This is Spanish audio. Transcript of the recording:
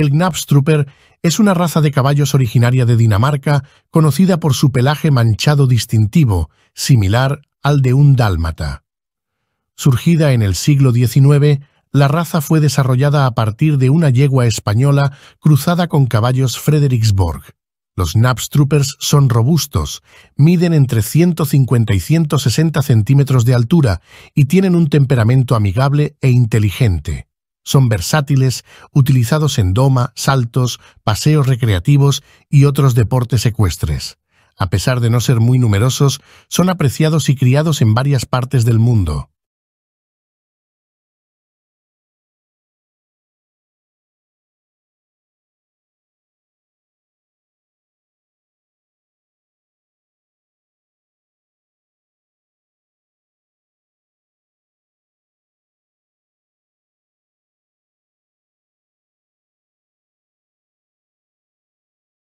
El Knapstrupper es una raza de caballos originaria de Dinamarca conocida por su pelaje manchado distintivo, similar al de un dálmata. Surgida en el siglo XIX, la raza fue desarrollada a partir de una yegua española cruzada con caballos Fredericksborg. Los Knapstruppers son robustos, miden entre 150 y 160 centímetros de altura y tienen un temperamento amigable e inteligente. Son versátiles, utilizados en doma, saltos, paseos recreativos y otros deportes ecuestres. A pesar de no ser muy numerosos, son apreciados y criados en varias partes del mundo.